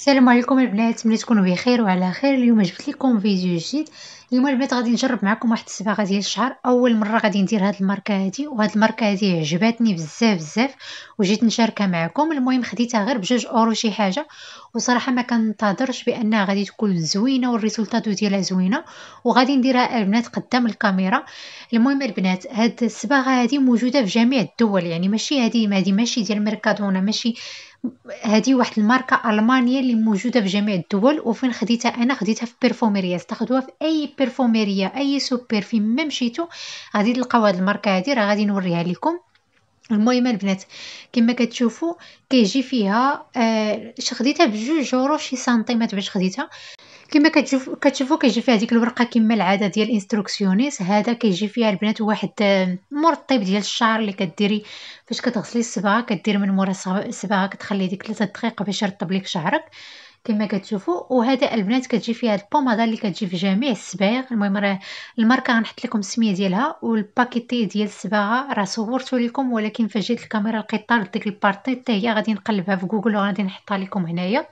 السلام عليكم البنات ملي تكونوا بخير وعلى خير اليوم جبت لكم فيديو جديد اليوم البنات غادي نجرب معكم واحد الصباغه ديال الشعر اول مره غادي ندير هاد الماركه هادي وهاد الماركه هادي عجباتني بزاف بزاف وجيت نشاركها معكم المهم خديتها غير بجوج اورو شي حاجه وصراحه ما كنتظرش بانها غادي تكون زوينه والريزultat ديالها زوينه وغادي نديرها البنات قدام الكاميرا المهم البنات هاد الصباغه هادي موجوده في جميع الدول يعني ماشي هذه هادي ماشي ديال ميركادونا ماشي هذه واحد الماركه المانيه اللي موجوده في جميع الدول وفين خديتها انا خديتها في بيرفوميريا تاخذوها في اي بيرفوميريا اي سوبر فين ما مشيتو غادي تلقاو هذه الماركه هذه راه غادي نوريها لكم المهم البنات كما كتشوفوا كيجي فيها آه خديتها بجوج يورو شي سنتيمات باش خديتها كما كتشوف كتشوفوا كيجي فيها ديك الورقه كما العاده ديال الانستروكسيونيس هذا كيجي فيها البنات واحد آه، مرطب ديال الشعر اللي كديري فاش كتغسلي الصباغه كدير من مورا الصباغه كتخلي ديك 3 دقائق باش يرطب لك شعرك كما كتشوفوا وهذا البنات كتجي فيها البومادا اللي كتجي في جميع الصباغ المهم راه الماركه غنحط لكم السميه ديالها والباكيتي ديال الصباغه راه صورته لكم ولكن فاش الكاميرا الكاميرا طارت ديك البارتي حتى هي غادي نقلبها في جوجل وغادي نحطها لكم هنايا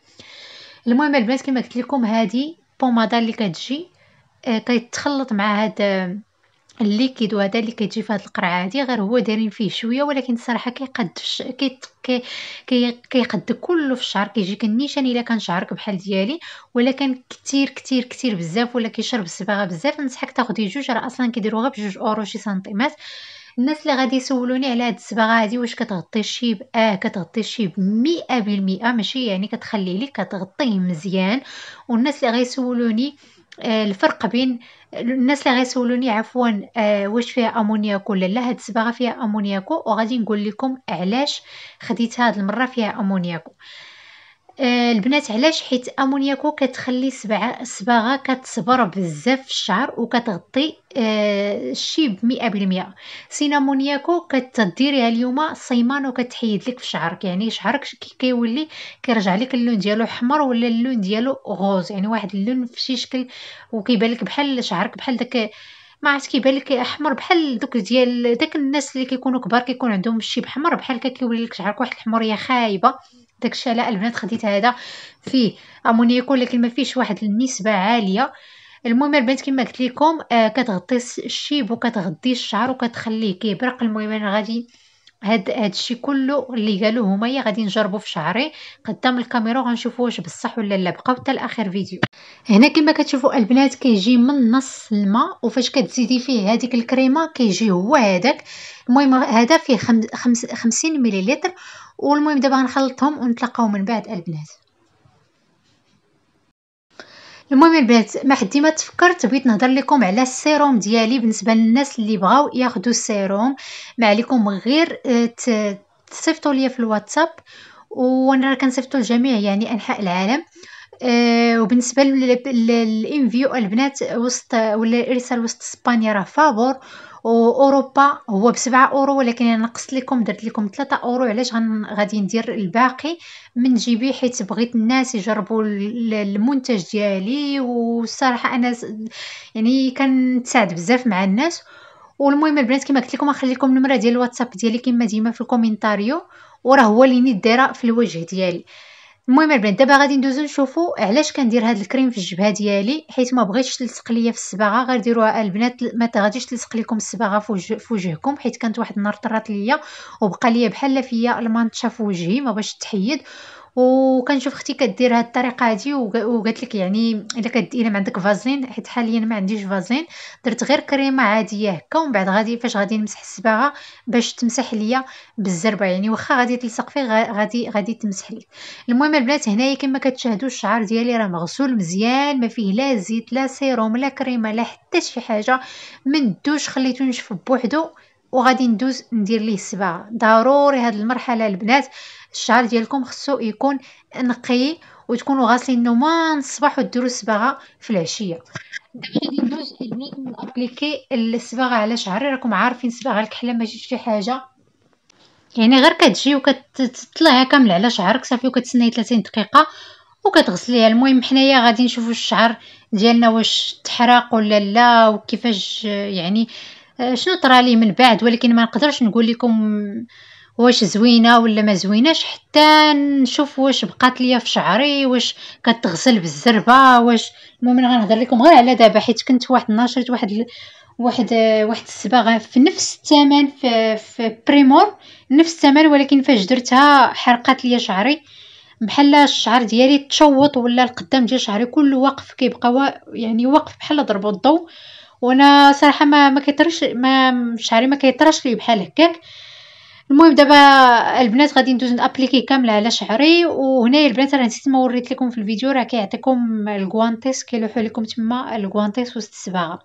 المهم البنات كما قلت لكم هذه بوماده اللي كتجي آه، كيتخلط مع هذا آه، الليكيد وهذا اللي كتجي في هذه القرعه هذه غير هو دايرين فيه شويه ولكن الصراحه كيقد كيقد كله في الشعر كيجيك النيشان الا كان شعرك بحال ديالي ولكن كثير كثير كثير بزاف ولا كيشرب الصباغه بزاف نصحك تاخدي جوج راه اصلا كيديروا غير بجوج اورو شي سنتيمات الناس اللي غادي يسولوني على هاد الصباغه هادي واش كتغطي الشيب اه كتغطي الشيب 100% ماشي يعني كتخلي لك كتغطيه مزيان والناس اللي غيسولوني آه الفرق بين الناس اللي غيسولوني عفوا آه واش فيها امونياك ولا لا هاد الصباغه فيها امونياكو وغادي نقول لكم علاش خديت هاد المره فيها امونياكو آه، البنات علاش حيت امونياكو كتخلي الصباغه الصباغه كتصبر بزاف في الشعر وكتغطي آه الشيب 100% سينامونياكو كتديريها اليوم صيمان وكتحيد لك في شعرك يعني شعرك كي كيولي كيرجع لك اللون ديالو حمر ولا اللون ديالو غوز يعني واحد اللون في شي شكل وكيبان لك بحال شعرك بحال داك ما عرفت كيبان لك احمر بحال دوك ديال داك الناس اللي كيكونوا كبار كيكون عندهم الشيب حمر بحال كيولي لك شعرك واحد الحمريه خايبه داك الشعلاء البنات خديت هذا فيه امونيكو لكن ما فيش واحد النسبه عاليه المهم البنات كما قلت لكم آه كتغطي الشيب وكتغطي الشعر وكتخليه كيبرق المهم انا غادي هاد هادشي كله اللي قالوه همايا غادي نجربوا في شعري قدام الكاميرا غنشوفوا واش بصح ولا لا بقاو حتى لاخر فيديو هنا كما كتشوفوا البنات كيجي من نص الماء وفاش كتزيدي فيه هذيك الكريمه كيجي هو هذاك المهم هذا فيه 50 خمس مليلتر والمهم دابا غنخلطهم ونتلاقاو من بعد البنات المهم البنات ما حد ديما تفكرت بغيت نهضر لكم على السيروم ديالي بالنسبه للناس اللي بغاو ياخذوا السيروم ما عليكم غير آه، تصيفطوا ليا في الواتساب وانا راه كنصيفطوا لجميع يعني انحاء العالم أه وبالنسبه للانفيو البنات وسط ولا الارسال وسط اسبانيا راه فابور اوروبا هو بسبعة اورو ولكن انا نقصت لكم درت لكم 3 اورو علاش غادي ندير الباقي من جيبي حيت بغيت الناس يجربوا المنتج ديالي والصراحه انا يعني كنتساعد بزاف مع الناس والمهم البنات كما قلت لكم نخلي لكم النمره ديال الواتساب ديالي كما ديما في الكومنتاريو وراه هو اللي دايره في الوجه ديالي المهم البنات دابا غادي ندوزو نشوفو علاش كندير هاد الكريم في الجبهه ديالي حيت ما بغيتش تلصق ليا في الصباغه غير ديروها البنات ما غاديش تلصق لكم الصباغه في وجهكم حيت كانت واحد النهار طرات ليا وبقى ليا بحال فيا المانطشه في وجهي ما باش تحيد وكنشوف اختي كدير هاد الطريقه هادي وقالت لك يعني الا كدير ما عندك فازلين حيت حاليا ما عنديش فازلين درت غير كريمه عاديه هكا ومن بعد غادي فاش غادي نمسح الصباغه باش تمسح ليا بالزربه يعني واخا غادي تلصق فيه غادي غادي تمسح ليك المهم البنات هنايا كما كتشاهدوا الشعر ديالي راه مغسول مزيان ما فيه لا زيت لا سيروم لا كريمه لا حتى شي حاجه من الدوش خليته ينشف بوحدو وغادي ندوز ندير ليه الصباغه ضروري هاد المرحله البنات الشعر ديالكم خصو يكون نقي وتكونوا غاسلينه من الصباح وديروا الصباغه في العشيه دابا غادي ندوز البنات نابليكي الصباغه على شعري راكم عارفين الصباغه الكحله ماشي شي حاجه يعني غير كتجي وكتطلعها كامله على شعرك صافي وكتسناي 30 دقيقه وكتغسليها المهم حنايا غادي نشوفوا الشعر ديالنا واش تحرق ولا لا وكيفاش يعني آه، شنو طرالي من بعد ولكن ما نقدرش نقول لكم واش زوينه ولا ما زويناش حتى نشوف واش بقات ليا في شعري واش كتغسل بالزربه واش المهم غنهضر لكم غير على دابا حيت كنت واحد ناشرت واحد ال... واحد آه، واحد الصباغه في نفس الثمن في, في بريمور نفس الثمن ولكن فاش درتها حرقات ليا شعري بحال الشعر ديالي تشوط ولا القدام ديال شعري كله واقف كيبقى يعني واقف بحال ضربو الضو وانا صراحه ما ما كيطرش ما شعري ما كيطرش لي بحال هكاك المهم دابا البنات غادي ندوز نابليكي كامله على شعري وهنايا البنات راه نسيت ما وريت لكم في الفيديو راه كيعطيكم الكوانتيس كيلوحوا لكم تما الكوانتيس وسط الصباغه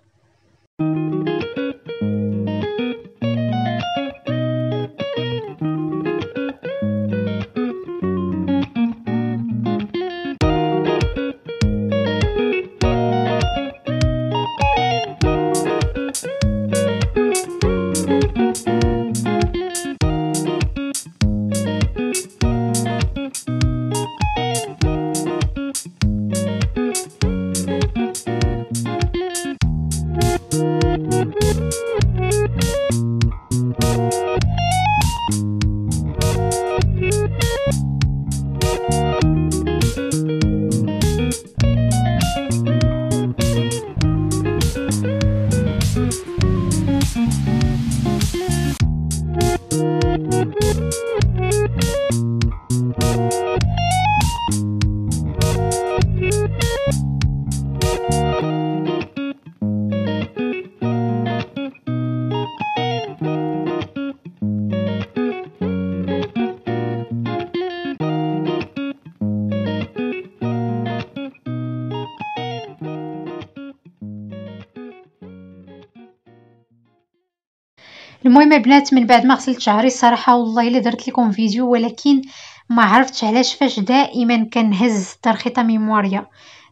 المهم البنات من بعد ما غسلت شعري الصراحه والله الا درت لكم فيديو ولكن ما عرفتش علاش فاش دائما كنهز ترخيطه ميموريا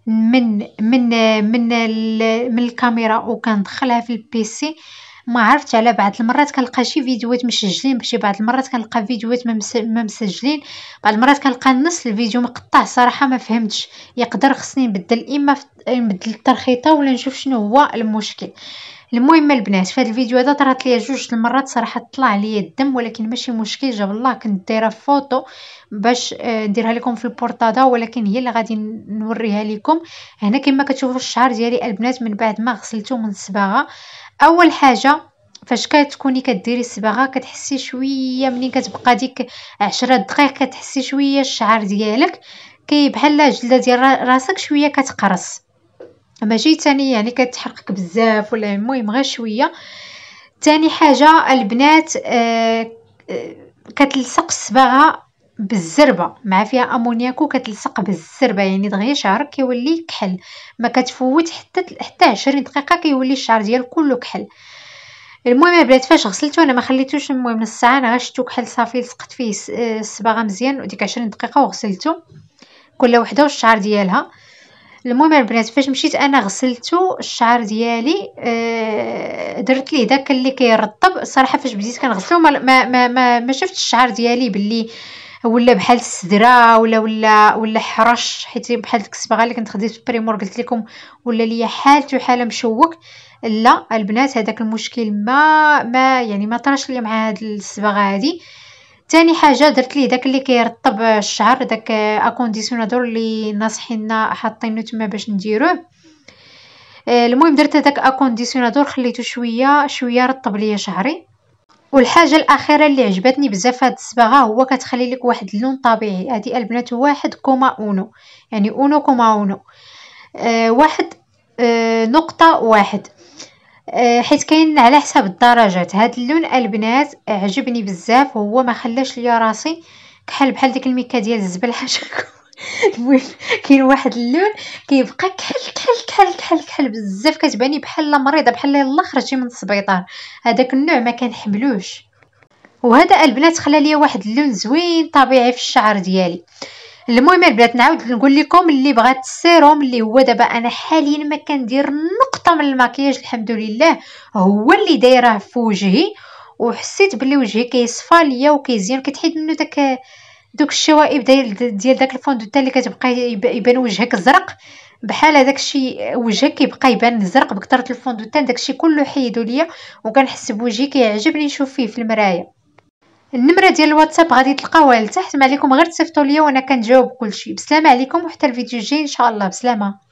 من من من من الكاميرا وكندخلها في البيسي ما عرفتش على بعض المرات كنلقى شي فيديوهات مسجلين بشي بعض المرات كنلقى فيديوهات ما مسجلين بعض المرات كنلقى نص الفيديو مقطع صراحه ما فهمتش يقدر خصني نبدل اما نبدل الترخيطه ولا نشوف شنو هو المشكل المهم البنات في هذا الفيديو هذا طرات ليا جوج المرات صراحه طلع لي الدم ولكن ماشي مشكل جاب الله كنت دايره فوتو باش آه، نديرها لكم في البورطادا ولكن هي اللي غادي نوريها لكم هنا كما كتشوفوا الشعر ديالي البنات من بعد ما غسلته من الصباغه اول حاجه فاش كتكوني كديري الصباغه كتحسي شويه ملي كتبقى ديك 10 دقائق كتحسي شويه الشعر ديالك كي بحال جلده ديال راسك شويه كتقرص ماشي تاني يعني كتحرقك بزاف ولا المهم غير شويه تاني حاجه البنات آه،, آه كتلصق الصباغه بالزربه مع فيها امونياكو كتلصق بالزربه يعني دغيا شعرك كيولي كحل ما كتفوت حتى حتى 20 دقيقه كيولي الشعر ديالك كله كحل المهم البنات فاش غسلته انا ما خليتوش المهم نص ساعه انا غشتو كحل صافي لصقت فيه آه، الصباغه مزيان وديك 20 دقيقه وغسلته كل وحده والشعر ديالها المهم البنات فاش مشيت انا غسلته الشعر ديالي آه درت ليه داك اللي كيرطب صراحه فاش بديت كنغسلو ما ما ما, ما, ما شفت الشعر ديالي باللي ولا بحال السدره ولا ولا ولا حرش حيت بحال ديك الصبغه اللي كنت خديت بريمور قلت لكم ولا ليا حالته حاله مشوك لا البنات هذاك المشكل ما ما يعني ما طراش لي مع هذه الصبغه هذه ثاني حاجه درت ليه داك اللي كيرطب الشعر داك اكونديسيونادور اللي ناصحينا حاطينه تما باش نديروه آه، المهم درت هذاك اكونديسيونادور خليته شويه شويه رطب ليا شعري والحاجه الاخيره اللي عجبتني بزاف هاد الصباغه هو كتخلي لك واحد اللون طبيعي هادي البنات واحد كوما اونو يعني اونو كوما اونو أه واحد أه نقطه واحد آه، حيت كاين على حساب الدرجات هاد اللون البنات آه، عجبني بزاف هو ما خلاش ليا راسي كحل بحال ديك الميكا ديال الزبل حاجه المهم كاين واحد اللون كيبقى كحل كحل كحل كحل كحل بزاف كتباني بحال مريضه بحال لا خرجتي من السبيطار هذاك النوع ما كنحملوش وهذا البنات خلى ليا واحد اللون زوين طبيعي في الشعر ديالي المهم البنات نعاود نقول لكم اللي بغات السيروم اللي هو دابا انا حاليا ما كندير نقطه من المكياج الحمد لله هو اللي دايراه في وجهي وحسيت بلي وجهي كيصفى ليا وكيزين كتحيد منه داك دوك الشوائب ديال ديال داك الفوندوتا اللي كتبقى يبان وجهك زرق بحال هذاك الشيء وجهك كيبقى يبان زرق بكثره الفوندوتان داك الشيء كله حيدو ليا وكنحس بوجهي كيعجبني نشوف فيه في المرايه النمره ديال الواتساب غادي تلقاوها لتحت ما عليكم غير تصيفطوا ليا وانا كنجاوب كلشي بسلامه عليكم وحتى الفيديو الجاي ان شاء الله بسلامه